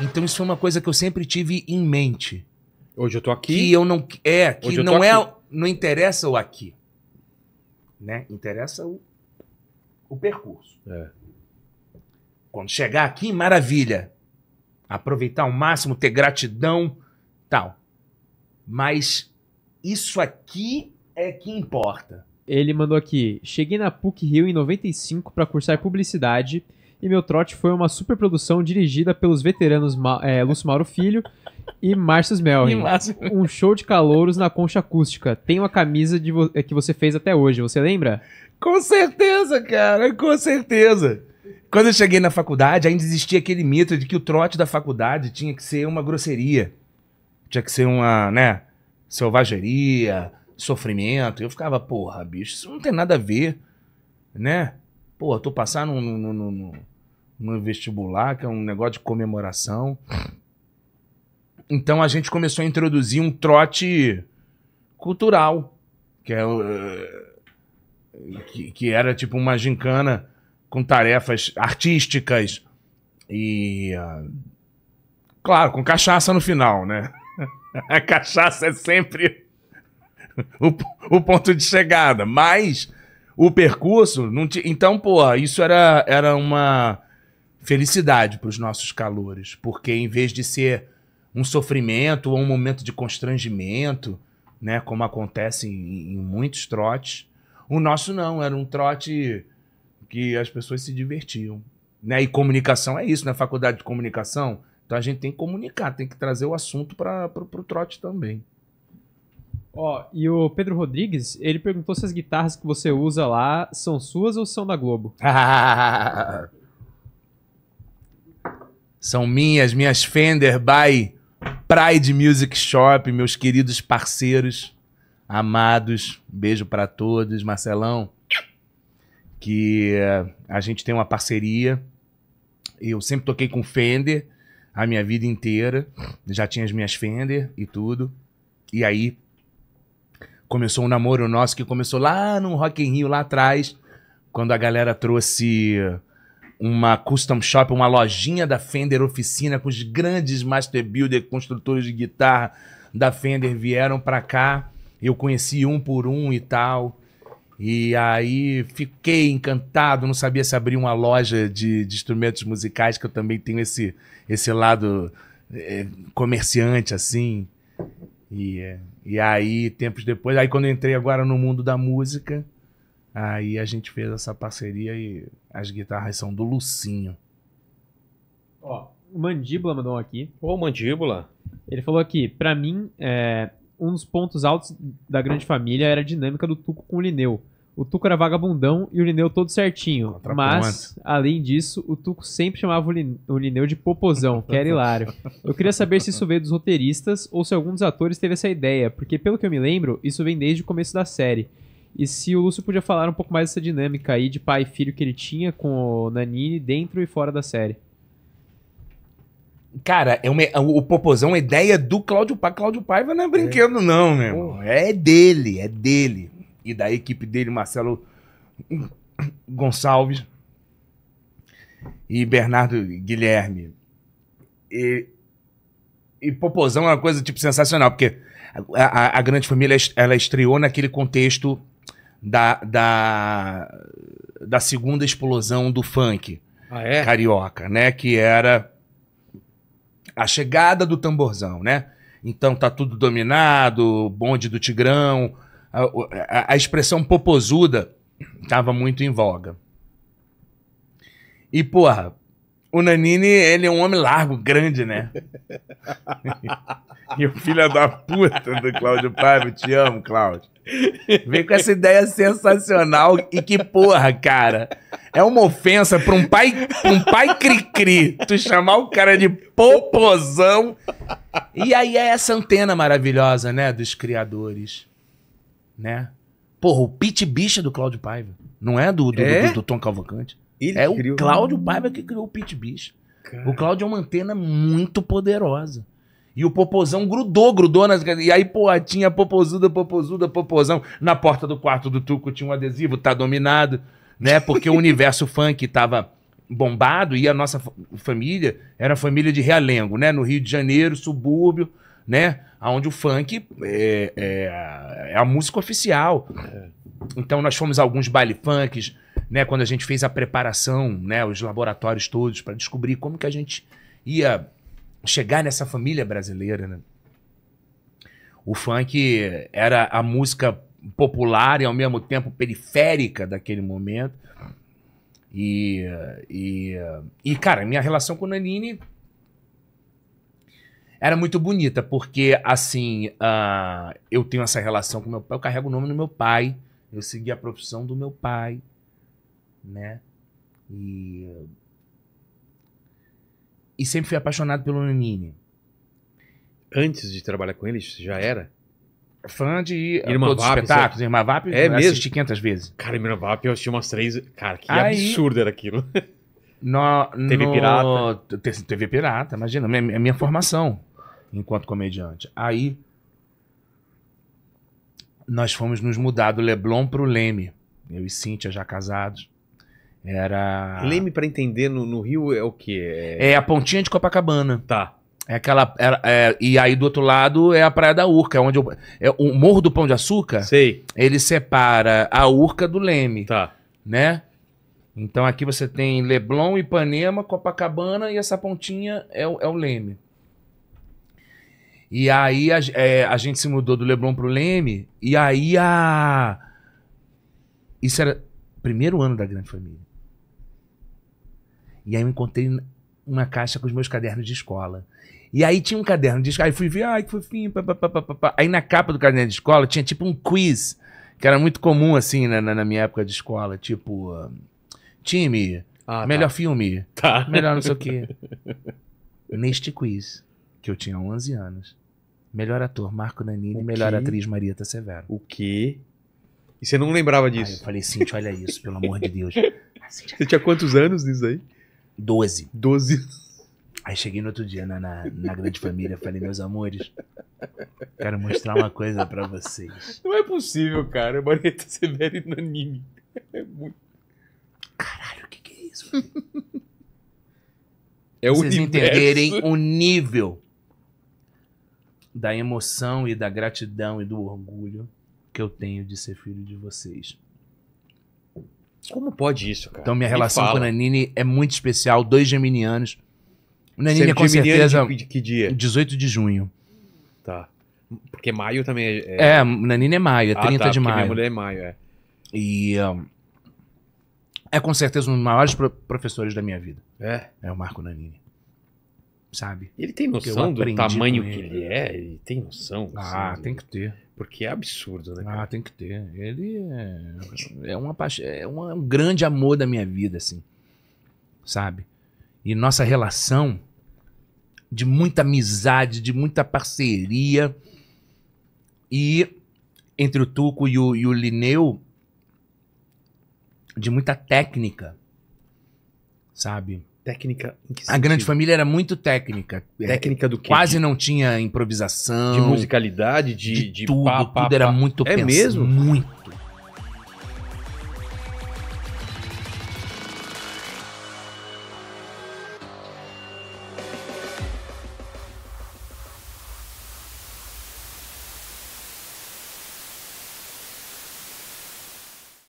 Então isso foi uma coisa que eu sempre tive em mente. Hoje eu tô aqui. Que eu não é, que não é, aqui. não interessa o aqui. Né? Interessa o, o percurso. É. Quando chegar aqui, maravilha. Aproveitar ao máximo, ter gratidão, tal. Mas isso aqui é que importa. Ele mandou aqui: "Cheguei na PUC Rio em 95 para cursar publicidade" e Meu Trote foi uma superprodução dirigida pelos veteranos Ma é, Lúcio Mauro Filho e Márcio Melring. um show de calouros na concha acústica. Tem uma camisa vo é, que você fez até hoje, você lembra? Com certeza, cara, com certeza. Quando eu cheguei na faculdade, ainda existia aquele mito de que o trote da faculdade tinha que ser uma grosseria. Tinha que ser uma, né, selvageria, sofrimento. Eu ficava, porra, bicho, isso não tem nada a ver, né? Porra, tô passando no, no, no no vestibular, que é um negócio de comemoração. Então a gente começou a introduzir um trote cultural, que, é, eh, que, que era tipo uma gincana com tarefas artísticas e ah, claro, com cachaça no final, né? A cachaça é sempre o, o ponto de chegada, mas o percurso não Então, pô, isso era, era uma felicidade para os nossos calores, porque em vez de ser um sofrimento ou um momento de constrangimento, né, como acontece em, em muitos trotes, o nosso não, era um trote que as pessoas se divertiam. Né? E comunicação é isso, na né? faculdade de comunicação, então a gente tem que comunicar, tem que trazer o assunto para o trote também. Ó, oh, e o Pedro Rodrigues, ele perguntou se as guitarras que você usa lá são suas ou são da Globo. são minhas, minhas Fender by Pride Music Shop, meus queridos parceiros amados. Beijo para todos, Marcelão. Que eh, a gente tem uma parceria. Eu sempre toquei com Fender a minha vida inteira. Já tinha as minhas Fender e tudo. E aí começou um namoro nosso que começou lá no Rock in Rio lá atrás, quando a galera trouxe uma custom shop, uma lojinha da Fender oficina com os grandes master builder, construtores de guitarra da Fender vieram para cá. Eu conheci um por um e tal. E aí fiquei encantado, não sabia se abrir uma loja de, de instrumentos musicais, que eu também tenho esse, esse lado é, comerciante, assim. E, eh, e aí, tempos depois, aí quando eu entrei agora no mundo da música, Aí a gente fez essa parceria e as guitarras são do Lucinho. Ó, o Mandíbula mandou um aqui. Ô, Mandíbula. Ele falou aqui, para mim, é, um dos pontos altos da grande família era a dinâmica do Tuco com o Lineu. O Tuco era vagabundão e o Lineu todo certinho. Mas, além disso, o Tuco sempre chamava o Lineu de popozão, que era hilário. Eu queria saber se isso veio dos roteiristas ou se algum dos atores teve essa ideia, porque pelo que eu me lembro, isso vem desde o começo da série. E se o Lúcio podia falar um pouco mais dessa dinâmica aí de pai e filho que ele tinha com o Nanini dentro e fora da série. Cara, é uma, o Popozão é ideia do Cláudio Paiva. Cláudio Paiva não é, é. brinquedo, é. não, meu É dele, é dele. E da equipe dele, Marcelo Gonçalves e Bernardo Guilherme. E, e Popozão é uma coisa, tipo, sensacional, porque a, a, a Grande Família, ela estreou naquele contexto da, da, da segunda explosão do funk ah, é? carioca, né? Que era a chegada do tamborzão, né? Então tá tudo dominado, bonde do Tigrão, a, a, a expressão popozuda estava muito em voga. E, porra, o Nanini, ele é um homem largo, grande, né? e o filho da puta do Cláudio Paiva, te amo, Cláudio. Vem com essa ideia sensacional e que porra, cara. É uma ofensa pra um pai, um pai cri-cri, tu chamar o cara de popozão. E aí é essa antena maravilhosa, né, dos criadores, né? Porra, o pit bicha do Cláudio Paiva, não é do, do, é? do, do Tom Cavalcante. Ele é criou... o Cláudio Paiva que criou o Pit Bicho. O Cláudio é uma antena muito poderosa. E o popozão grudou, grudou nas. E aí, pô, tinha popozuda, popozuda, popozão. Na porta do quarto do Tuco tinha um adesivo, tá dominado, né? Porque o universo funk tava bombado e a nossa família era família de Realengo, né? No Rio de Janeiro, subúrbio, né? Onde o funk é, é, é a música oficial. É. Então nós fomos a alguns baile funks né, quando a gente fez a preparação, né, os laboratórios todos para descobrir como que a gente ia chegar nessa família brasileira, né? O funk era a música popular e ao mesmo tempo periférica daquele momento. E, e, e cara, minha relação com Nanini era muito bonita, porque assim, uh, eu tenho essa relação com meu pai, eu carrego o nome do meu pai, eu segui a profissão do meu pai, né? E e sempre fui apaixonado pelo Nanini. Antes de trabalhar com eles, já era? Fã de Irmã todos Vap, os espetáculos, Irmã Vap, é mesmo? assisti 500 vezes. Cara, Irmã Vap eu assisti umas três... Cara, que Aí... absurdo era aquilo. No, TV no... Pirata. TV Pirata, imagina, minha, minha formação enquanto comediante. Aí nós fomos nos mudar do Leblon pro Leme, eu e Cíntia já casados. Era. Leme para entender no, no, Rio é o que? É... é... a pontinha de Copacabana. Tá. É aquela. É, é, e aí do outro lado é a Praia da Urca, é onde eu, é, o Morro do Pão de Açúcar. Sei. Ele separa a Urca do Leme. Tá. Né? Então aqui você tem Leblon, Ipanema, Copacabana e essa pontinha é, o, é o Leme. E aí a, é, a gente se mudou do Leblon pro Leme e aí a. Isso era primeiro ano da grande família. E aí eu encontrei uma caixa com os meus cadernos de escola. E aí tinha um caderno de escola. Aí fui ver, ai, que fofinho, pá. Aí na capa do caderno de escola tinha tipo um quiz, que era muito comum assim na, na minha época de escola. Tipo, uh, time, ah, tá. melhor tá. filme, tá. melhor não sei o quê. Neste quiz, que eu tinha 11 anos, melhor ator Marco Nanini, melhor atriz Marieta Severo. O quê? E você não lembrava disso? Aí eu falei, Cintia, olha isso, pelo amor de Deus. Você tinha quantos anos nisso aí? Doze. Doze. Aí cheguei no outro dia na, na, na grande família, falei, meus amores, quero mostrar uma coisa pra vocês. Não é possível, cara. Marieta Severa e Nanini. É, é muito... Caralho, o que, que é isso? é vocês entenderem o nível da emoção e da gratidão e do orgulho que eu tenho de ser filho de vocês. Como pode isso, cara? Então, minha relação com a Nanini é muito especial. Dois geminianos. O Nanini é com certeza. De, que dia? 18 de junho. Tá. Porque maio também é. É, é Nanini é maio, é ah, 30 tá, de maio. Minha mulher é maio, é. E. Um, é com certeza um dos maiores pro professores da minha vida. É. É o Marco Nanini. Sabe? Ele tem noção do tamanho que ele é? Ele tem noção? Ah, assim, tem que ter. Porque é absurdo, né? Ah, cara? Ah, tem que ter. Ele é, é, uma, é uma, é um grande amor da minha vida, assim. Sabe? E nossa relação de muita amizade, de muita parceria. E entre o Tuco e o, e o Lineu, de muita técnica, sabe? Técnica em que A Grande Família era muito técnica. É, técnica do quê? Quase não tinha improvisação. De musicalidade, de, de, tudo. Pá, pá, tudo pá. era muito é pensado. É mesmo? Muito.